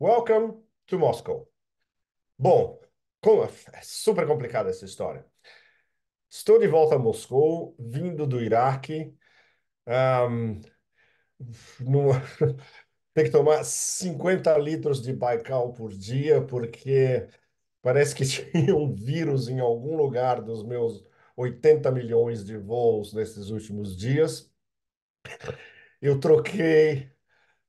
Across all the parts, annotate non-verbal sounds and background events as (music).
Welcome to Moscow. Bom, é super complicada essa história. Estou de volta a Moscou, vindo do Iraque. Um, (laughs) Tem que tomar 50 litros de Baikal por dia, porque parece que (laughs) tinha um vírus em algum lugar dos meus 80 milhões de voos nesses últimos dias. Eu troquei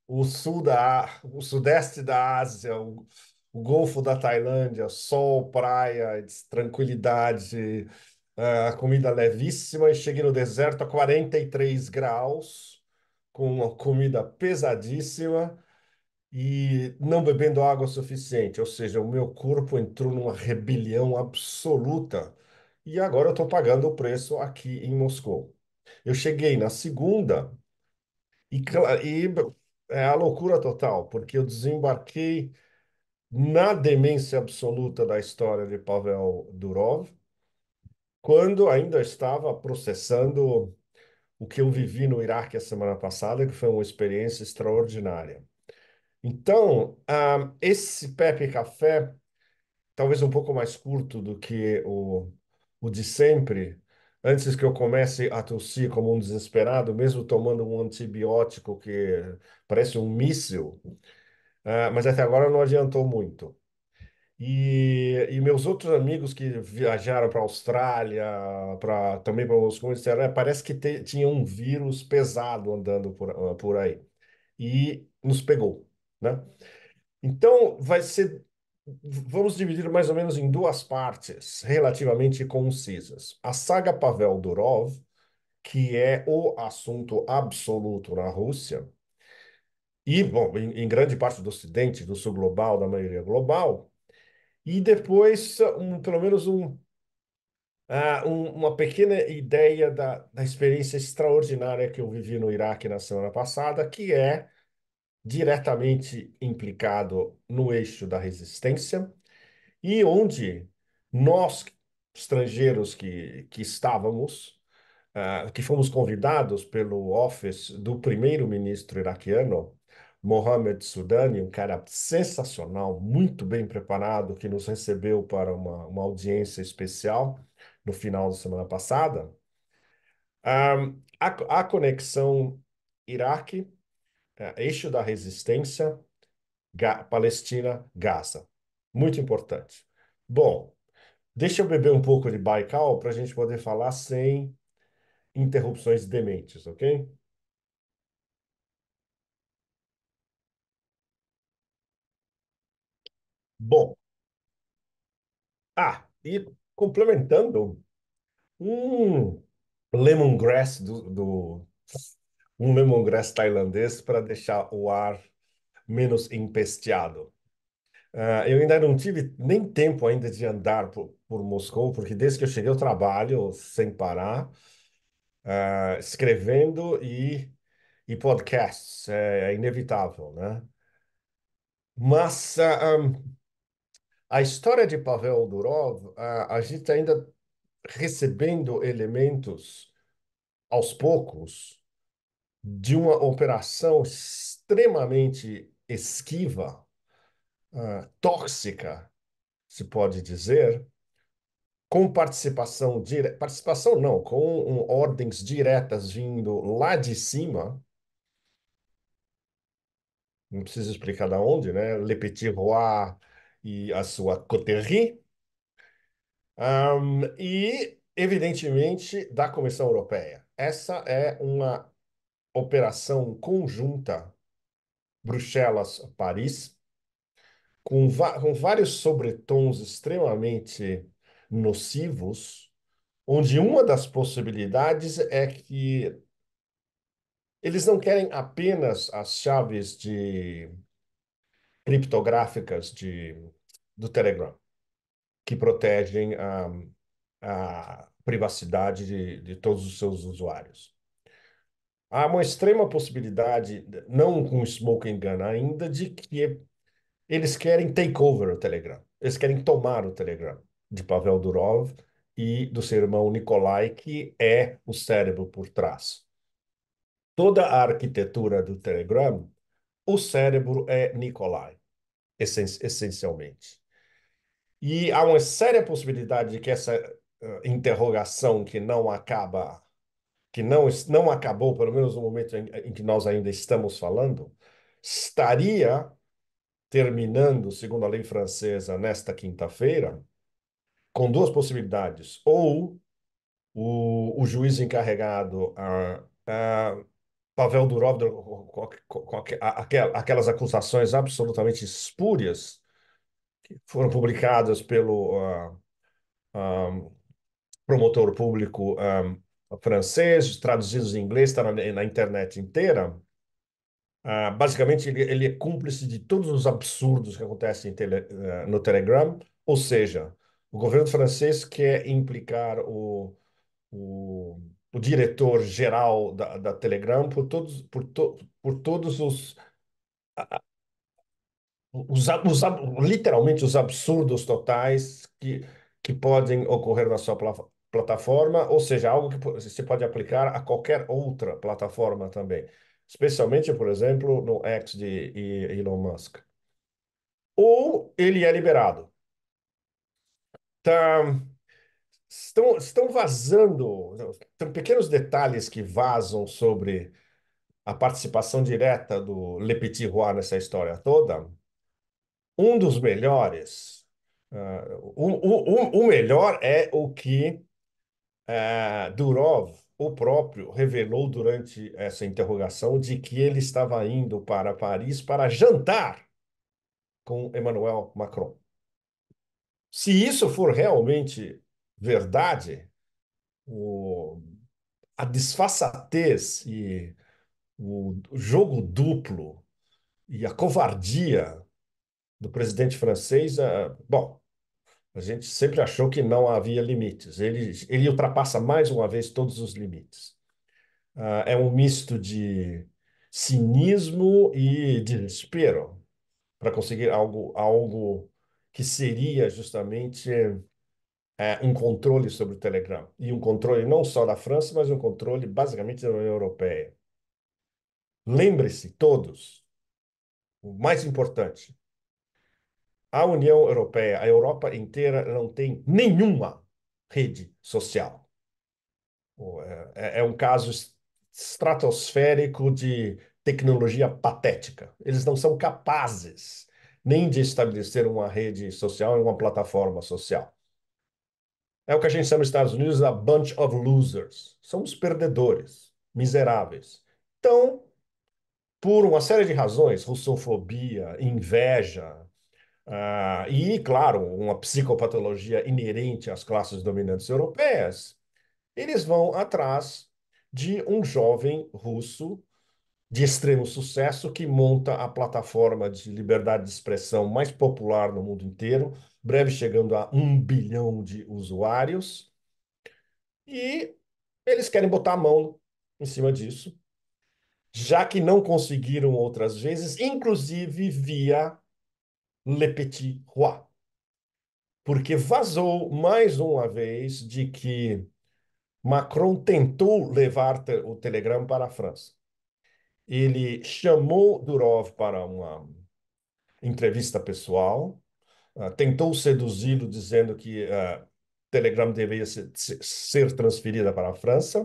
o sul da, o sudeste da Ásia, o, o Golfo da Tailândia, sol, praia, tranquilidade, a ah, comida levíssima, e cheguei no deserto a 43 graus, com uma comida pesadíssima e não bebendo água suficiente, ou seja, o meu corpo entrou numa rebelião absoluta e agora eu estou pagando o preço aqui em Moscou. Eu cheguei na segunda e, e é a loucura total, porque eu desembarquei na demência absoluta da história de Pavel Durov, quando ainda estava processando o que eu vivi no Iraque a semana passada, que foi uma experiência extraordinária. Então, ah, esse Pepe Café, talvez um pouco mais curto do que o, o de sempre, antes que eu comece a tossir como um desesperado, mesmo tomando um antibiótico que parece um míssil, uh, mas até agora não adiantou muito. E, e meus outros amigos que viajaram para a Austrália, para também para Moscou, disseram, é, parece que te, tinha um vírus pesado andando por, ah, por aí e nos pegou, né? Então vai ser Vamos dividir mais ou menos em duas partes relativamente concisas. A saga Pavel Durov, que é o assunto absoluto na Rússia, e, bom, em, em grande parte do Ocidente, do Sul Global, da maioria global, e depois, um, pelo menos, um, uh, um, uma pequena ideia da, da experiência extraordinária que eu vivi no Iraque na semana passada, que é diretamente implicado no eixo da resistência e onde nós, estrangeiros que, que estávamos, uh, que fomos convidados pelo office do primeiro-ministro iraquiano, Mohamed Sudani, um cara sensacional, muito bem preparado, que nos recebeu para uma, uma audiência especial no final da semana passada, um, ah, a, a conexão Iraque é, eixo da resistência Ga Palestina, Gaza. Muito importante. Bom, deixa eu beber um pouco de Baikal para a gente poder falar sem interrupções dementes, ok? Bom. Ah, e complementando, um lemongrass do, do um lemongrass tailandês para deixar o ar menos empesteado. Uh, eu ainda não tive nem tempo ainda de andar por, por Moscou, porque desde que eu cheguei eu trabalho sem parar, uh, escrevendo e, e podcasts, é, é inevitável, né? Mas uh, ah, um, a história de Pavel Durov, a gente ainda recebendo elementos aos poucos, de uma operação extremamente esquiva, uh, tóxica, se pode dizer, com participação direta, participação não, com um, ordens diretas vindo lá de cima, não preciso explicar da onde, né? Le Petit Roi e a sua coterie, um, e evidentemente da Comissão Europeia. Essa é uma operação conjunta Bruxelas-Paris, com, com vários sobretons extremamente nocivos, onde uma das possibilidades é que eles não querem apenas as chaves de criptográficas de, do Telegram, que protegem a, a privacidade de, de todos os seus usuários há uma extrema possibilidade, não com smoke and gun ainda, de que eles querem take over o Telegram. Eles querem tomar o Telegram de Pavel Durov e do seu irmão Nikolai, que é o cérebro por trás. Toda a arquitetura do Telegram, o cérebro é Nikolai, essencialmente. E há uma séria possibilidade de que essa eh, interrogação que não acaba que não, não acabou, pelo menos no momento em, em que nós ainda estamos falando, estaria terminando, segundo a lei francesa, nesta quinta-feira, com duas possibilidades. Ou o, o juiz encarregado, a, a Pavel Durov, com, com, com aquel, aquelas acusações absolutamente espúrias que foram publicadas pelo uh, ah, um, ah, promotor público um, ah, francês, traduzidos em inglês, está na, na internet inteira. Ah, basicamente, ele, ele, é cúmplice de todos os absurdos que acontecem tele, eh, no Telegram, ou seja, o governo francês quer implicar o, o, o diretor geral da, da, Telegram por todos, por to, por todos os, os, os, literalmente os absurdos totais que, que podem ocorrer na sua plataforma plataforma, ou seja, algo que você pode aplicar a qualquer outra plataforma também, especialmente, por exemplo, no X de Elon Musk. Ou ele é liberado. Tá, estão, estão vazando, tem pequenos detalhes que vazam sobre a participação direta do Le Petit Roy nessa história toda. Um dos melhores, uh, o, o, o melhor é o que eh, Durov, o próprio, revelou durante essa interrogação de que ele estava indo para Paris para jantar com Emmanuel Macron. Se isso for realmente verdade, o, a disfarçatez e o jogo duplo e a covardia do presidente francês, eh, bom, a gente sempre achou que não havia limites. Ele, ele ultrapassa mais uma vez todos os limites. Uh, é um misto de cinismo e desespero para conseguir algo, algo que seria justamente é, um controle sobre o Telegram. E um controle não só da França, mas um controle basicamente da União Europeia. Lembre-se, todos, o mais importante, a União Europeia, a Europa inteira, não tem nenhuma rede social. É, é, é, um caso estratosférico de tecnologia patética. Eles não são capazes nem de estabelecer uma rede social, uma plataforma social. É o que a gente chama nos Estados Unidos a bunch of losers. São os perdedores, miseráveis. Então, por uma série de razões, russofobia, inveja, Uh, e, claro, uma psicopatologia inerente às classes dominantes europeias, eles vão atrás de um jovem russo de extremo sucesso que monta a plataforma de liberdade de expressão mais popular no mundo inteiro, breve chegando a um bilhão de usuários. E eles querem botar a mão em cima disso, já que não conseguiram outras vezes, inclusive via Le Petit Roi, porque vazou mais uma vez de que Macron tentou levar o telegrama para a França. Ele chamou Durov para uma entrevista pessoal, uh, tentou seduzi-lo dizendo que uh, ah, o telegrama deveria ser, ser transferido para a França.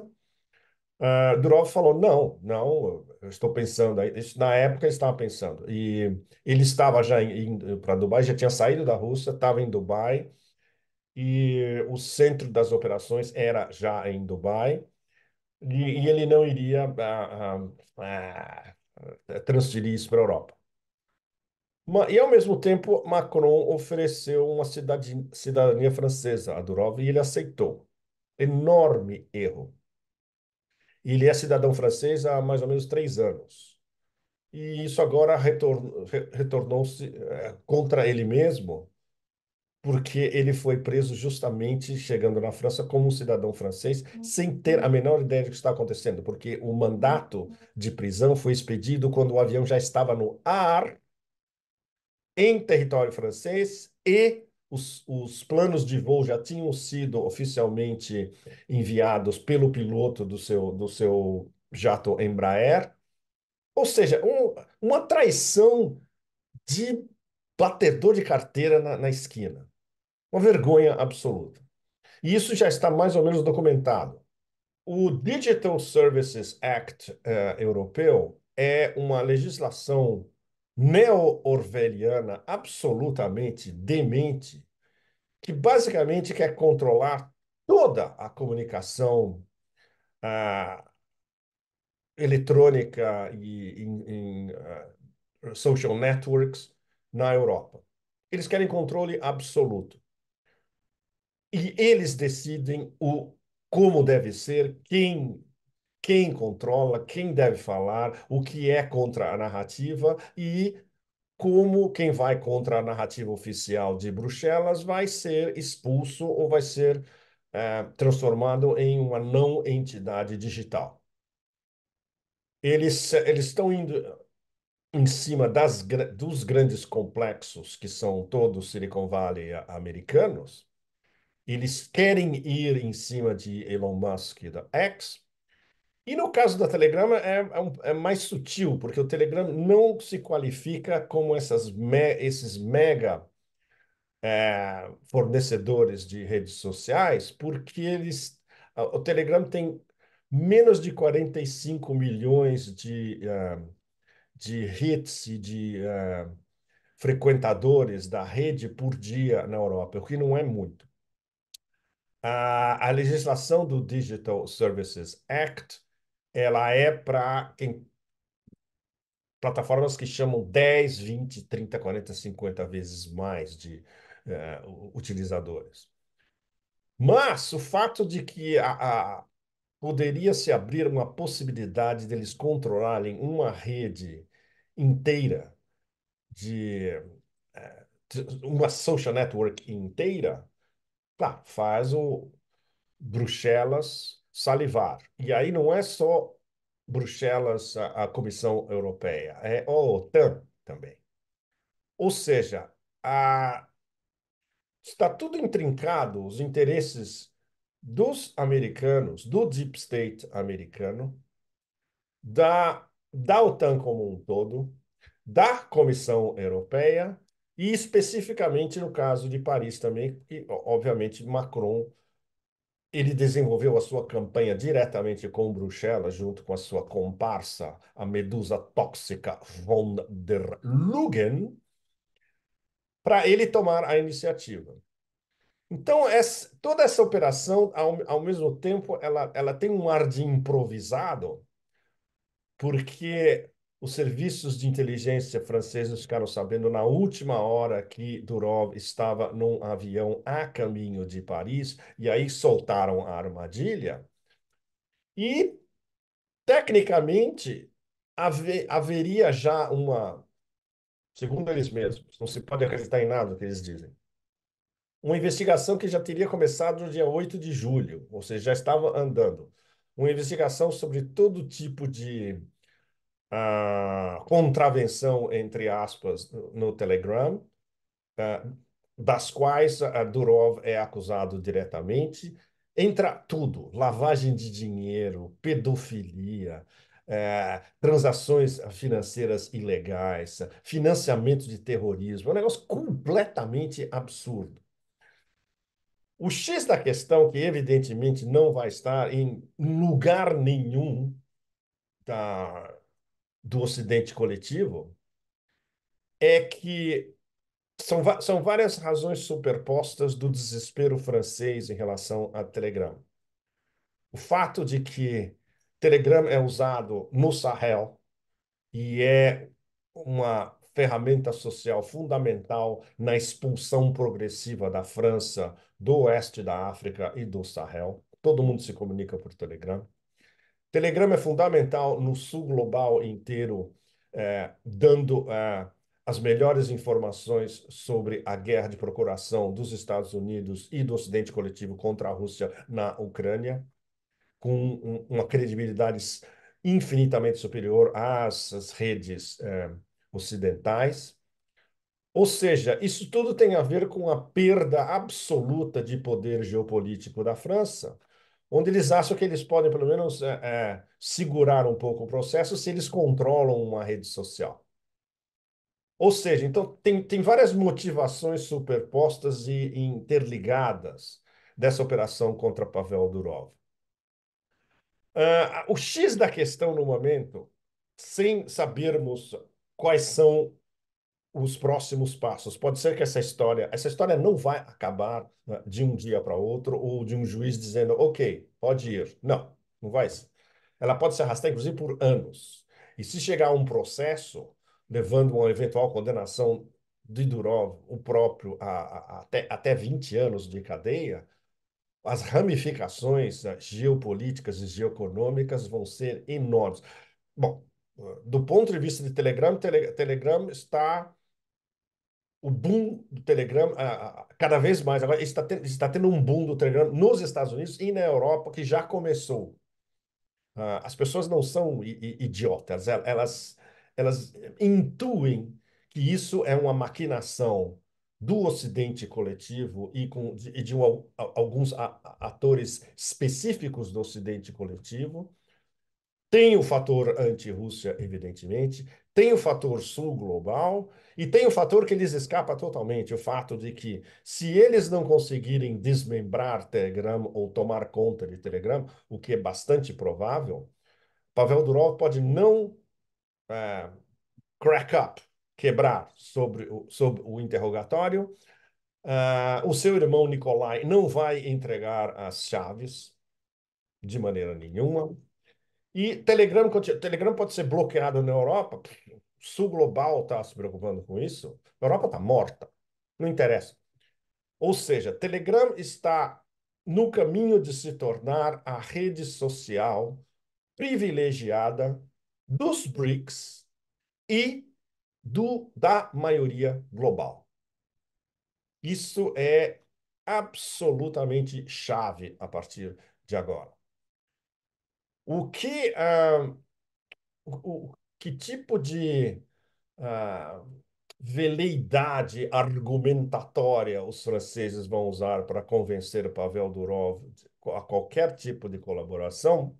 Uh, Durov falou: não, não, eu estou pensando. Isso, na época ele estava pensando. E ele estava já indo para Dubai, já tinha saído da Rússia, estava em Dubai, e o centro das operações era já em Dubai, e, e ele não iria uh, uh, transferir isso para a Europa. E ao mesmo tempo, Macron ofereceu uma cidadania, cidadania francesa a Durov e ele aceitou. Enorme erro ele é cidadão francês há mais ou menos três anos. E isso agora retornou-se é, contra ele mesmo, porque ele foi preso justamente chegando na França como um cidadão francês, sem ter a menor ideia do que está acontecendo, porque o mandato de prisão foi expedido quando o avião já estava no ar, em território francês e os, os planos de voo já tinham sido oficialmente enviados pelo piloto do seu, do seu jato Embraer. Ou seja, um, uma traição de batedor de carteira na, na esquina. Uma vergonha absoluta. E isso já está mais ou menos documentado. O Digital Services Act uh, europeu é uma legislação neo-orwelliana absolutamente demente, que basicamente quer controlar toda a comunicação ah, eletrônica e uh, social networks na Europa. Eles querem controle absoluto. E eles decidem o como deve ser, quem quem controla, quem deve falar, o que é contra a narrativa e como quem vai contra a narrativa oficial de Bruxelas vai ser expulso ou vai ser é, transformado em uma não entidade digital. Eles eles estão indo em cima das, dos grandes complexos que são todos Silicon Valley americanos. Eles querem ir em cima de Elon Musk da X e no caso da Telegrama é, é, é, mais sutil, porque o Telegram não se qualifica como essas me, esses mega é, fornecedores de redes sociais, porque eles, o Telegram tem menos de 45 milhões de, uh, de hits e de uh, frequentadores da rede por dia na Europa, o que não é muito. A, a legislação do Digital Services Act ela é para quem plataformas que chamam 10, 20, 30, 40, 50 vezes mais de uh, utilizadores. Mas o fato de que a, a, poderia se abrir uma possibilidade deles controlarem uma rede inteira de uh, uma social network inteira, tá, faz o Bruxelas salivar. E aí não é só Bruxelas, a, a Comissão Europeia, é a OTAN também. Ou seja, a... está tudo intrincado, os interesses dos americanos, do deep state americano, da, da OTAN como um todo, da Comissão Europeia e especificamente no caso de Paris também, e obviamente Macron ele desenvolveu a sua campanha diretamente com Bruxelas, junto com a sua comparsa, a medusa tóxica von der Lugen, para ele tomar a iniciativa. Então, essa, toda essa operação, ao, ao mesmo tempo, ela, ela tem um ar de improvisado, porque os serviços de inteligência franceses ficaram sabendo na última hora que Durov estava num avião a caminho de Paris, e aí soltaram a armadilha. E, tecnicamente, haver, haveria já uma, segundo eles mesmos, não se pode acreditar em nada que eles dizem, uma investigação que já teria começado no dia 8 de julho, ou seja, já estava andando. Uma investigação sobre todo tipo de uh, contravenção, entre aspas, no Telegram, uh, das quais a Durov é acusado diretamente. Entra tudo: lavagem de dinheiro, pedofilia, é, transações financeiras ilegais, financiamento de terrorismo, é um negócio completamente absurdo. O X da questão, que evidentemente não vai estar em lugar nenhum da, tá, do Ocidente coletivo é que são, são várias razões superpostas do desespero francês em relação a Telegram. O fato de que Telegram é usado no Sahel e é uma ferramenta social fundamental na expulsão progressiva da França do oeste da África e do Sahel. Todo mundo se comunica por Telegram. Telegram é fundamental no sul global inteiro, é, dando é, as melhores informações sobre a guerra de procuração dos Estados Unidos e do Ocidente coletivo contra a Rússia na Ucrânia, com uma credibilidade infinitamente superior às redes é, ocidentais. Ou seja, isso tudo tem a ver com a perda absoluta de poder geopolítico da França onde eles acham que eles podem, pelo menos, é, é, segurar um pouco o processo se eles controlam uma rede social. Ou seja, então tem, tem várias motivações superpostas e, interligadas dessa operação contra Pavel Durov. Uh, o X da questão no momento, sem sabermos quais são os próximos passos. Pode ser que essa história, essa história não vai acabar né, de um dia para outro ou de um juiz dizendo, ok, pode ir. Não, não vai. Ela pode se arrastar, inclusive, por anos. E se chegar a um processo levando uma eventual condenação de Durov, o próprio, a, a, a, até, até 20 anos de cadeia, as ramificações né, geopolíticas e geoeconômicas vão ser enormes. Bom, do ponto de vista de Telegram, Telegram está o boom do Telegram, cada vez mais, agora está tendo, está tendo um boom do Telegram nos Estados Unidos e na Europa, que já começou. Ah, as pessoas não são idiotas, elas, elas intuem que isso é uma maquinação do Ocidente coletivo e, com, e de um, alguns atores específicos do Ocidente coletivo tem o fator anti-Rússia, evidentemente, tem o fator sul global e tem o fator que eles escapam totalmente, o fato de que se eles não conseguirem desmembrar Telegram ou tomar conta de Telegram, o que é bastante provável, Pavel Durov pode não é, crack up, quebrar sobre o, sobre o interrogatório. Uh, o seu irmão Nikolai não vai entregar as chaves de maneira nenhuma. E Telegram, Telegram pode ser bloqueado na Europa. O Sul global está se preocupando com isso. A Europa está morta. Não interessa. Ou seja, Telegram está no caminho de se tornar a rede social privilegiada dos BRICS e do da maioria global. Isso é absolutamente chave a partir de agora. O que, uh, o, que tipo de uh, veleidade argumentatória os franceses vão usar para convencer o Pavel Durov a qualquer tipo de colaboração?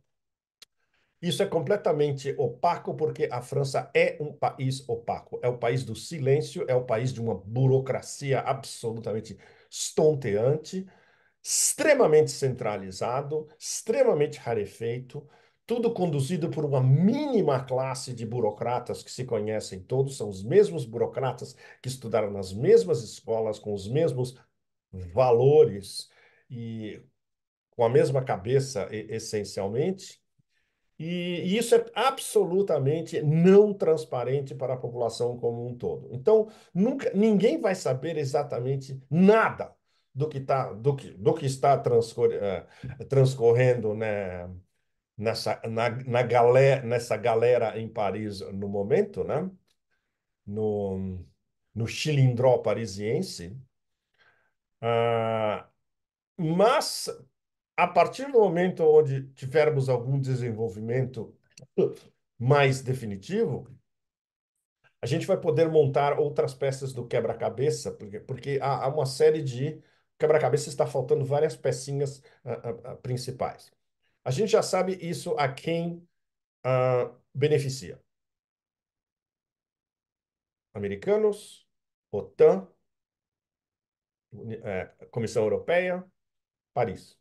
Isso é completamente opaco porque a França é um país opaco. É o país do silêncio, é o país de uma burocracia absolutamente estonteante extremamente centralizado, extremamente rarefeito, tudo conduzido por uma mínima classe de burocratas que se conhecem todos, são os mesmos burocratas que estudaram nas mesmas escolas, com os mesmos valores e com a mesma cabeça, essencialmente. E, isso é absolutamente não transparente para a população como um todo. Então, nunca ninguém vai saber exatamente nada do que, está do que, do que está transcor, eh, transcorrendo né, nessa, na, na galera, nessa galera em Paris no momento, né? no, no chilindró parisiense. Ah, mas, a partir do momento onde tivermos algum desenvolvimento mais definitivo, a gente vai poder montar outras peças do quebra-cabeça, porque, porque há, há, uma série de quebra-cabeça está faltando várias pecinhas uh, uh, principais. A gente já sabe isso a quem uh, beneficia. Americanos, OTAN, eh, Comissão Europeia, Paris.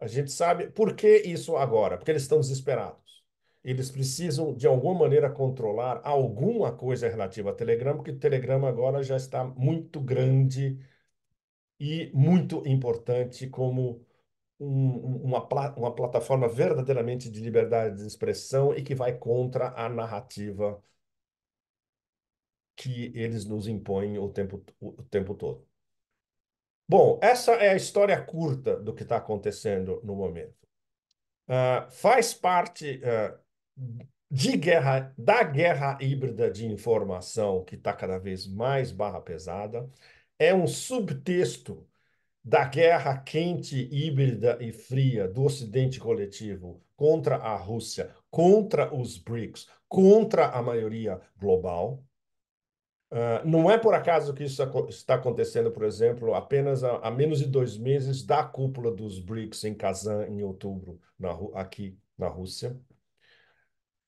A gente sabe por que isso agora, porque eles estão desesperados. Eles precisam, de alguma maneira, controlar alguma coisa relativa a Telegram, porque o Telegram agora já está muito grande e muito importante como um, uma, uma plataforma verdadeiramente de liberdade de expressão e que vai contra a narrativa que eles nos impõem o tempo, o tempo todo. Bom, essa é a história curta do que está acontecendo no momento. Uh, faz parte uh, de guerra, da guerra híbrida de informação que está cada vez mais barra pesada é um subtexto da guerra quente, híbrida e fria do Ocidente coletivo contra a Rússia, contra os BRICS, contra a maioria global. Uh, não é por acaso que isso está acontecendo, por exemplo, apenas há, menos de dois meses da cúpula dos BRICS em Kazan, em outubro, na, aqui na Rússia.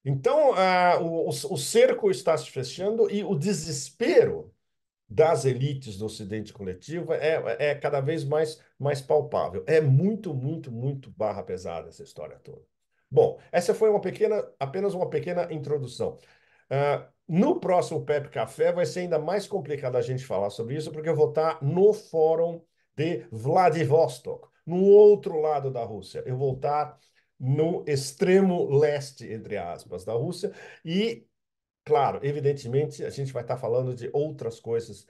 Então, uh, o, o cerco está se fechando e o desespero das elites do Ocidente coletiva é, é, é cada vez mais, mais palpável. É muito, muito, muito barra pesada essa história toda. Bom, essa foi uma pequena, apenas uma pequena introdução. Uh, no próximo PEP Café vai ser ainda mais complicado a gente falar sobre isso, porque eu vou estar no fórum de Vladivostok, no outro lado da Rússia. Eu vou estar no extremo leste, entre aspas, da Rússia, e Claro, evidentemente, a gente vai estar falando de outras coisas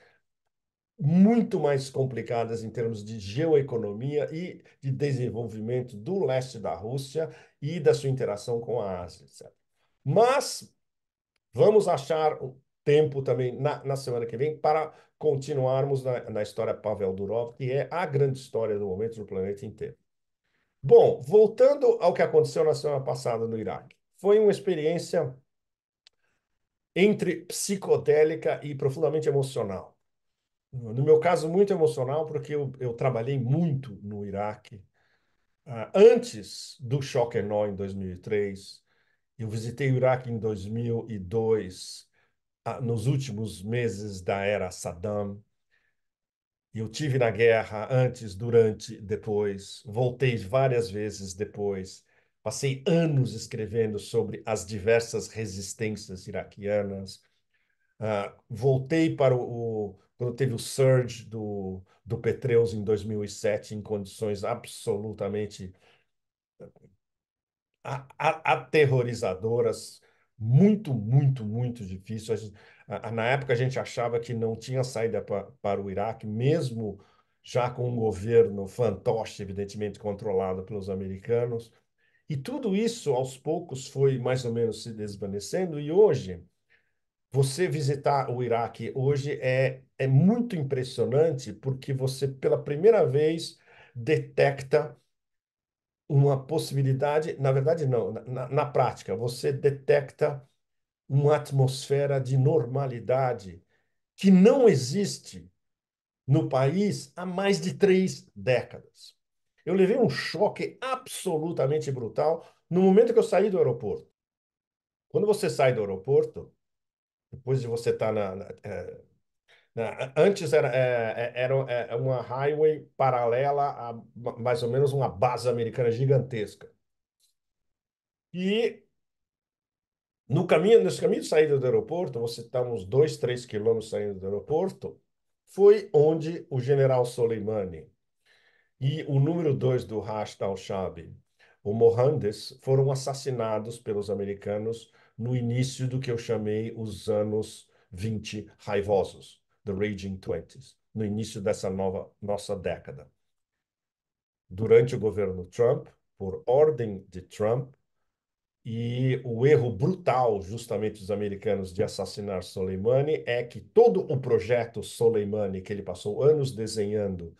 muito mais complicadas em termos de geoeconomia e de desenvolvimento do leste da Rússia e da sua interação com a Ásia, etc. Mas vamos achar um tempo também na, na semana que vem para continuarmos na, na história Pavel Durov, que é a grande história do momento no planeta inteiro. Bom, voltando ao que aconteceu na semana passada no Iraque. Foi uma experiência entre psicodélica e profundamente emocional. No meu caso, muito emocional, porque eu, eu trabalhei muito no Iraque. Uh, antes do choque nó em 2003, eu visitei o Iraque em 2002, uh, ah, nos últimos meses da era Saddam. Eu tive na guerra antes, durante, depois. Voltei várias vezes depois. Passei anos escrevendo sobre as diversas resistências iraquianas. Uh, voltei para o, o, quando teve o surge do, do Petreus em 2007, em condições absolutamente a, ah, a, aterrorizadoras, muito, muito, muito difícil. Na época, a gente achava que não tinha saída pra, para o Iraque, mesmo já com um governo fantoche, evidentemente controlado pelos americanos. E tudo isso, aos poucos, foi mais ou menos se desvanecendo. E hoje, você visitar o Iraque hoje é, é muito impressionante, porque você, pela primeira vez, detecta uma possibilidade, na verdade, não, na, na prática, você detecta uma atmosfera de normalidade que não existe no país há mais de três décadas. Eu levei um choque absolutamente brutal no momento que eu saí do aeroporto. Quando você sai do aeroporto, depois de você estar tá na, na, é, na, Antes era, é, é, era, era uma highway paralela a mais ou menos uma base americana gigantesca. E no caminho, nesse caminho de saída do aeroporto, você está uns dois três quilômetros saindo do aeroporto, foi onde o general Soleimani e o número dois do Rashid al shabi o Mohandes, foram assassinados pelos americanos no início do que eu chamei os anos 20 raivosos, the Raging Twenties, no início dessa nova nossa década. Durante o governo Trump, por ordem de Trump, e o erro brutal, justamente, dos americanos de assassinar Soleimani é que todo o projeto Soleimani, que ele passou anos desenhando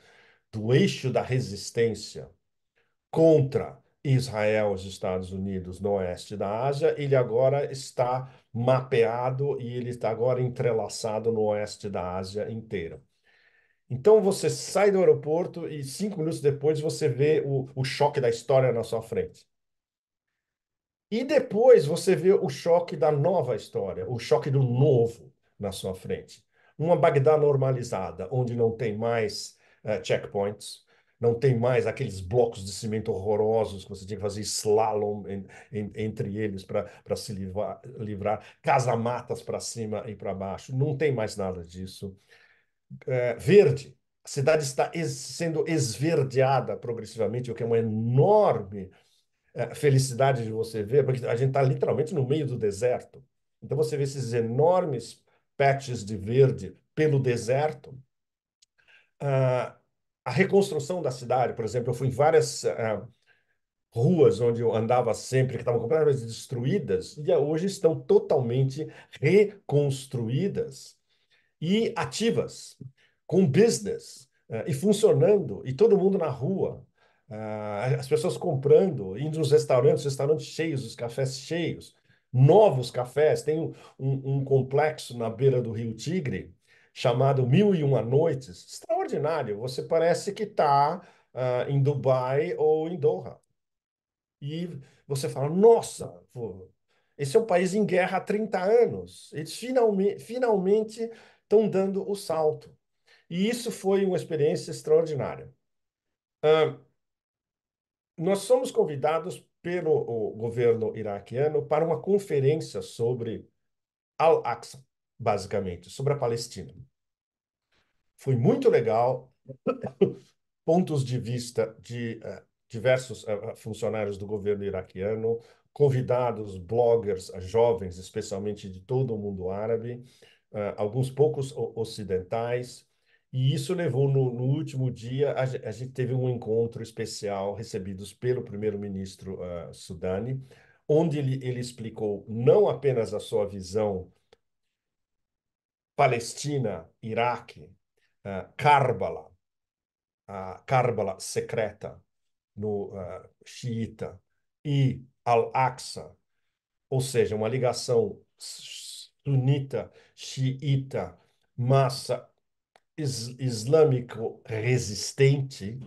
do eixo da resistência contra Israel, os Estados Unidos, no oeste da Ásia, ele agora está mapeado e ele está agora entrelaçado no oeste da Ásia inteira. Então você sai do aeroporto e cinco minutos depois você vê o, o choque da história na sua frente. E depois você vê o choque da nova história, o choque do novo na sua frente. Uma Bagdá normalizada, onde não tem mais eh, checkpoints, não tem mais aqueles blocos de cimento horrorosos que você tinha que fazer slalom em, em, entre eles para se livrar, livrar casamatas para cima e para baixo, não tem mais nada disso. Eh, verde, a cidade está es, sendo esverdeada progressivamente, o que é uma enorme eh, felicidade de você ver, porque a gente está literalmente no meio do deserto. Então você vê esses enormes patches de verde pelo deserto. Uh, a reconstrução da cidade, por exemplo, eu fui em várias uh, ruas onde eu andava sempre, que estavam completamente destruídas, e hoje estão totalmente reconstruídas e ativas, com business, uh, e funcionando, e todo mundo na rua, uh, as pessoas comprando, indo nos restaurantes, restaurantes cheios, os cafés cheios, novos cafés, tem um, um complexo na beira do Rio Tigre, chamado Mil e Uma Noites, extraordinário. Você parece que está uh, ah, em Dubai ou em Doha. E você fala, nossa, pô, esse é um país em guerra há 30 anos. Eles finalmente, finalmente estão dando o salto. E isso foi uma experiência extraordinária. Uh, nós somos convidados pelo governo iraquiano para uma conferência sobre Al-Aqsa basicamente, sobre a Palestina. Foi muito legal, (coughs) pontos de vista de uh, diversos uh, funcionários do governo iraquiano, convidados, bloggers, uh, jovens, especialmente de todo o mundo árabe, alguns poucos ocidentais, e isso levou no, no último dia, a, a, gente teve um encontro especial recebidos pelo primeiro-ministro Sudani, onde ele, ele explicou não apenas a sua visão Palestina, Iraque, uh, Karbala a Karbala secreta no uh, xiita e Al-Aqsa, ou seja, uma ligação sunita, xiita, massa is islâmico resistente,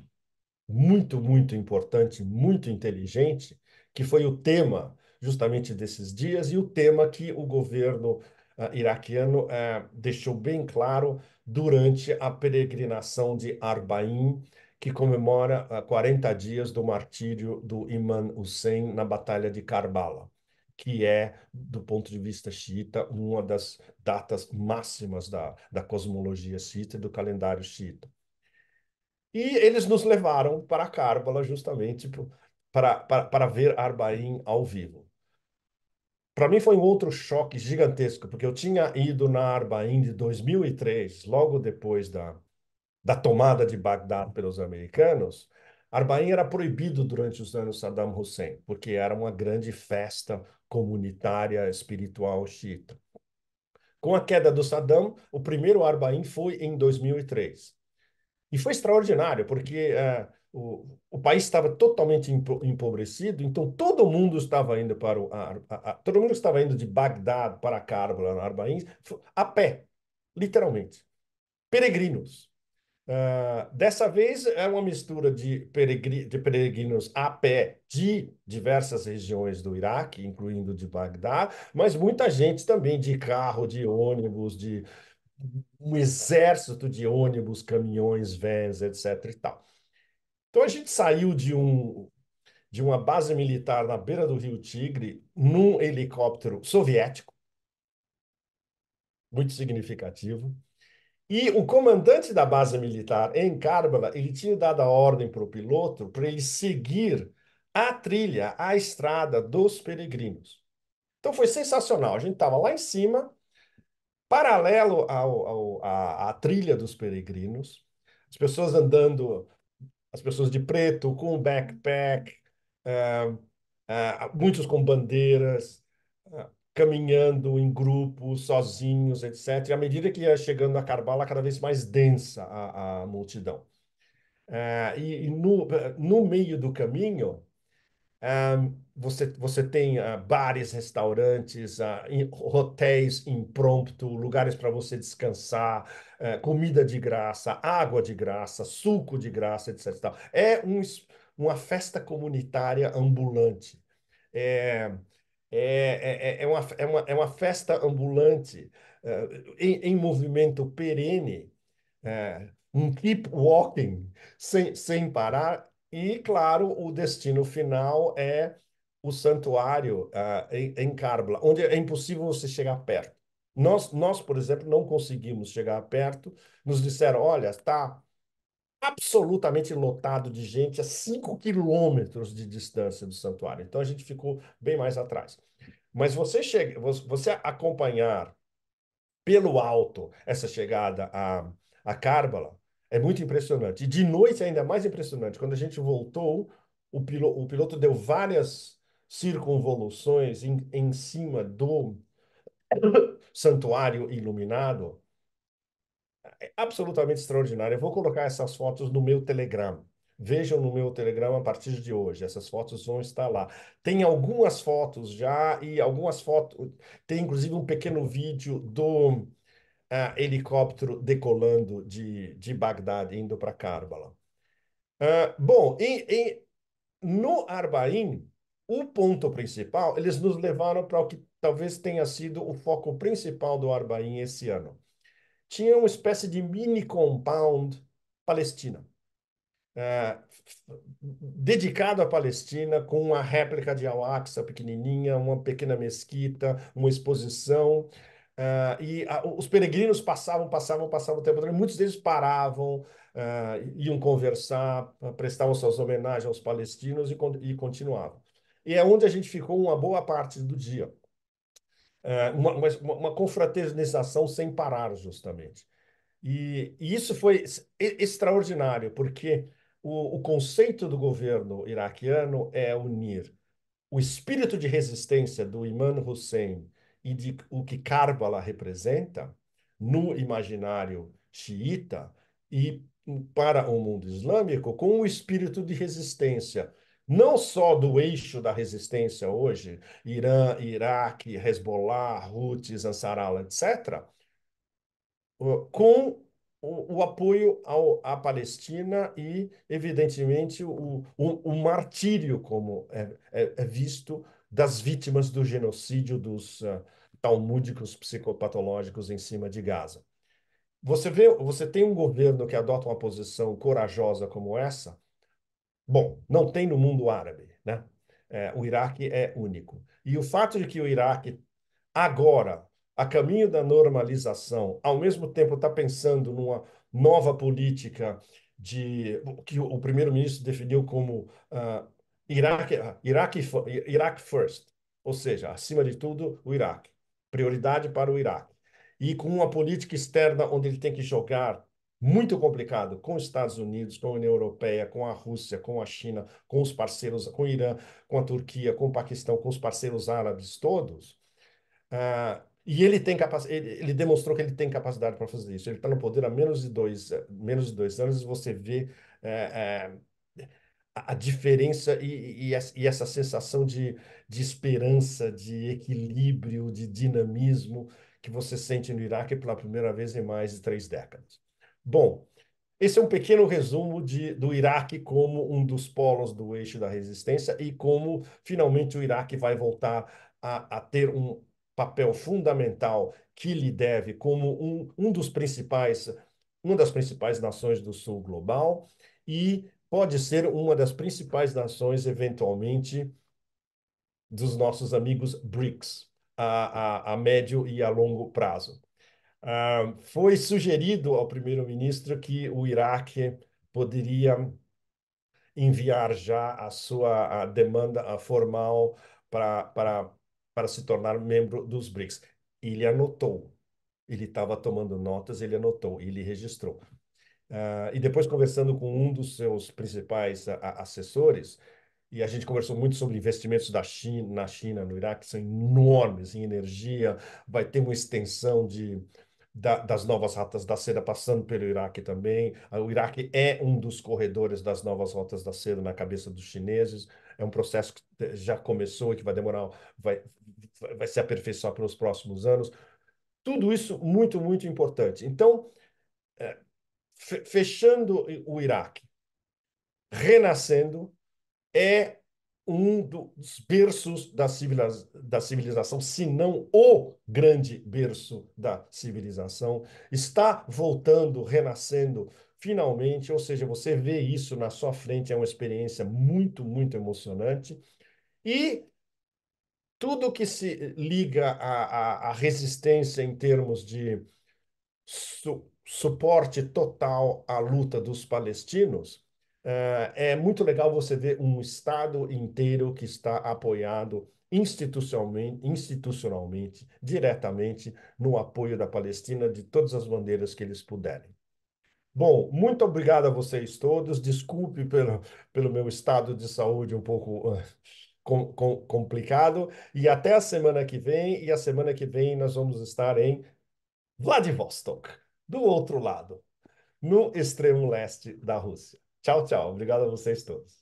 muito, muito importante, muito inteligente, que foi o tema justamente desses dias e o tema que o governo eh, iraquiano eh, deixou bem claro durante a peregrinação de Arbaim, que comemora 40 eh, dias do martírio do Imam Hussein na Batalha de Karbala, que é, do ponto de vista xiita, uma das datas máximas da, da cosmologia xiita e do calendário xiita. E eles nos levaram para Karbala justamente para, para, para ver Arbaim ao vivo. Para mim foi um outro choque gigantesco, porque eu tinha ido na Arbaim de 2003, logo depois da, da tomada de Bagdá pelos americanos. Arbaim era proibido durante os anos Saddam Hussein, porque era uma grande festa comunitária espiritual xiita. Com a queda do Saddam, o primeiro Arbaim foi em 2003. E foi extraordinário, porque uh, o, o país estava totalmente empobrecido, então todo mundo estava indo para o a, a, todo mundo estava indo de Bagdá para Carbola, na Arbaín, a pé, literalmente, peregrinos. Uh, dessa vez é uma mistura de, peregr de peregrinos a pé de diversas regiões do Iraque, incluindo de Bagdá, mas muita gente também de carro, de ônibus, de um exército de ônibus, caminhões, vans, etc. e tal. Então a gente saiu de um de uma base militar na beira do Rio Tigre num helicóptero soviético, muito significativo. E o comandante da base militar em Karbala, ele tinha dado a ordem para o piloto para ele seguir a trilha, a estrada dos peregrinos. Então foi sensacional. A gente estava lá em cima, paralelo ao, ao, à trilha dos peregrinos, as pessoas andando as pessoas de preto, com backpack, uh, uh, muitos com bandeiras, uh, caminhando em grupos, sozinhos, etc. E à medida que ia chegando a Karbala, cada vez mais densa a, a multidão. e, e no, no, meio do caminho, você, você tem ah, bares, restaurantes, ah, em, hotéis impromptu, lugares para você descansar, eh, comida de graça, água de graça, suco de graça, etc. É um, uma festa comunitária ambulante. É, é, é, é, é, uma, é, uma, é uma festa ambulante eh, em, em, movimento perene, é, um keep walking, sem, sem parar. E, claro, o destino final é o santuário uh, em, em Karbala, onde é impossível você chegar perto. Nós, nós, por exemplo, não conseguimos chegar perto. Nos disseram, olha, está absolutamente lotado de gente a 5 quilômetros de distância do santuário. Então a gente ficou bem mais atrás. Mas você chega, você acompanhar pelo alto essa chegada a, a Cárbala é muito impressionante. E de noite é ainda mais impressionante. Quando a gente voltou, o, pilo, o piloto deu várias circunvoluções em, em cima do santuário iluminado. É absolutamente extraordinário. Eu vou colocar essas fotos no meu Telegram. Vejam no meu Telegram a partir de hoje. Essas fotos vão estar lá. Tem algumas fotos já e algumas fotos. Tem inclusive um pequeno vídeo do uh, helicóptero decolando de, de Bagdá, indo para Karbala. Uh, bom, e, no Arbaim, o ponto principal, eles nos levaram para o que talvez tenha sido o foco principal do Arbaim esse ano. Tinha uma espécie de mini compound Palestina, é, dedicado à Palestina, com uma réplica de Al-Aqsa pequenininha, uma pequena mesquita, uma exposição. Uh, e uh, os peregrinos passavam, passavam, passavam o tempo todo. Muitos deles paravam, uh, iam conversar, prestavam suas homenagens aos palestinos e, e continuavam e é onde a gente ficou uma boa parte do dia. É, uma, uma, uma, confraternização sem parar, justamente. E, e isso foi extraordinário, porque o, o conceito do governo iraquiano é unir o espírito de resistência do Imam Hussein e de o que Karbala representa no imaginário xiita e para o mundo islâmico com o espírito de resistência não só do eixo da resistência hoje, Irã, Iraque, Hezbollah, Houthis, Ansarala etc., com o, o apoio ao, à Palestina e, evidentemente, o, o, o martírio, como é, é, é, visto, das vítimas do genocídio dos uh, talmúdicos psicopatológicos em cima de Gaza. Você vê, você tem um governo que adota uma posição corajosa como essa, Bom, não tem no mundo árabe, né? É, o Iraque é único. E o fato de que o Iraque, agora, a caminho da normalização, ao mesmo tempo está pensando numa nova política de que o primeiro-ministro definiu como uh, Iraque, ah, Iraque, Iraque first, ou seja, acima de tudo, o Iraque. Prioridade para o Iraque. E com uma política externa onde ele tem que jogar muito complicado com os Estados Unidos, com a União Europeia, com a Rússia, com a China, com os parceiros, com o Irã, com a Turquia, com o Paquistão, com os parceiros árabes todos. Uh, e ele tem capacidade, ele, demonstrou que ele tem capacidade para fazer isso. Ele está no poder há menos de dois, eh, menos de dois anos e você vê eh, eh, a diferença e, e, e, essa sensação de, de esperança, de equilíbrio, de dinamismo que você sente no Iraque pela primeira vez em mais de três décadas. Bom, esse é um pequeno resumo de, do Iraque como um dos polos do eixo da resistência e como finalmente o Iraque vai voltar a, a ter um papel fundamental que lhe deve como um, um dos principais, uma das principais nações do sul global e pode ser uma das principais nações eventualmente dos nossos amigos BRICS a, a, a médio e a longo prazo. Ah, foi sugerido ao primeiro-ministro que o Iraque poderia enviar já a sua a demanda formal para, para, para se tornar membro dos BRICS. Ele anotou, ele estava tomando notas, ele anotou, ele registrou. Uh, e depois, conversando com um dos seus principais a, ah, a, assessores, e a gente conversou muito sobre investimentos da China, na China, no Iraque, que são enormes em energia, vai ter uma extensão de da, das novas rotas da seda passando pelo Iraque também. Ah, o Iraque é um dos corredores das novas rotas da seda na cabeça dos chineses. É um processo que eh, já começou e que vai demorar, vai, vai se aperfeiçoar pelos próximos anos. Tudo isso muito, muito importante. Então, eh, fechando o Iraque, renascendo, é um dos berços da, da civilização, se não o grande berço da civilização, está voltando, renascendo finalmente, ou seja, você vê isso na sua frente, é uma experiência muito, muito emocionante. E tudo que se liga à, à, à resistência em termos de su suporte total à luta dos palestinos é, é muito legal você ver um Estado inteiro que está apoiado institucionalmente, institucionalmente, diretamente, no apoio da Palestina de todas as maneiras que eles puderem. Bom, muito obrigado a vocês todos. Desculpe pelo, pelo meu estado de saúde um pouco ah, com, com, complicado. E até a semana que vem. E a semana que vem nós vamos estar em Vladivostok, do outro lado, no extremo leste da Rússia. Tchau, tchau. Obrigado a vocês todos.